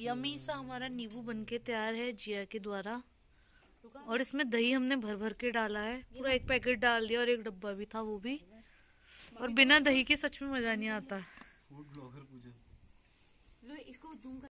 yummy सा हमारा नींबू बनके तैयार है जिया के द्वारा और इसमें दही हमने भर भर के डाला है पूरा एक पैकेट डाल दिया और एक डब्बा भी था वो भी और बिना दही के सच में मजा नहीं आता फूड ब्लॉगर पूजा इसको जूम